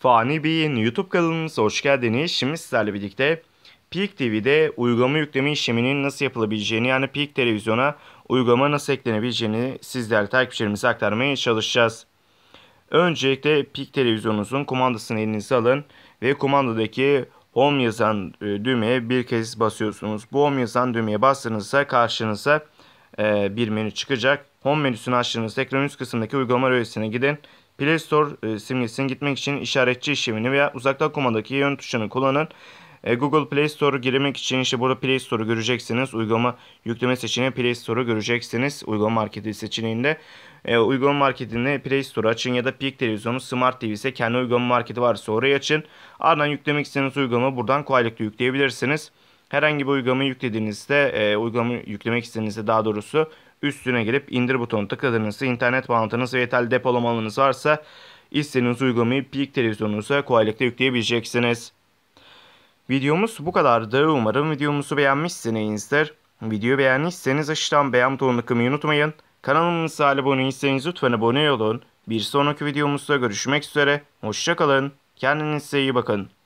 Fani Bey'in YouTube kanalımıza hoş geldiniz. Şimdi sizlerle birlikte Peak TV'de uygulama yükleme işleminin nasıl yapılabileceğini yani Peak Televizyon'a uygulama nasıl eklenebileceğini sizlerle takipçilerimize aktarmaya çalışacağız. Öncelikle Peak Televizyonunuzun kumandasını elinize alın ve kumandadaki Home yazan e, düğmeye bir kez basıyorsunuz. Bu Home yazan düğmeye bastığınızda karşınıza e, bir menü çıkacak. Home menüsünü açtığınız ekranın üst kısmındaki uygulama öğesine gidin. Play Store e, simgesine gitmek için işaretçi işlemini veya uzaktan kumandaki yön tuşunu kullanın. E, Google Play Store'u girmek için işte burada Play Store'u göreceksiniz. Uygulama yükleme seçeneği Play Store'u göreceksiniz. Uygulama marketi seçeneğinde. E, uygulama marketini Play Store açın ya da Peak televizyonu Smart TV ise kendi uygulama marketi varsa orayı açın. Ardından yüklemek istediğiniz uygulama buradan kolaylıkla yükleyebilirsiniz. Herhangi bir uygulamayı yüklediğinizde, e, uygulamayı yüklemek istediğinizde daha doğrusu üstüne gelip indir butonu tıkladığınızda internet bağlantınız ve yeterli depolamalınız varsa istediğiniz uygulamayı Peak televizyonunuza kolaylıkla yükleyebileceksiniz. Videomuz bu kadardı. Umarım videomuzu beğenmişsinizdir. Videoyu beğendiyseniz aşağıdan beğen butonuna tıklamayı unutmayın. Kanalımıza abone değilseniz lütfen abone olun. Bir sonraki videomuzda görüşmek üzere. Hoşçakalın. Kendinize iyi bakın.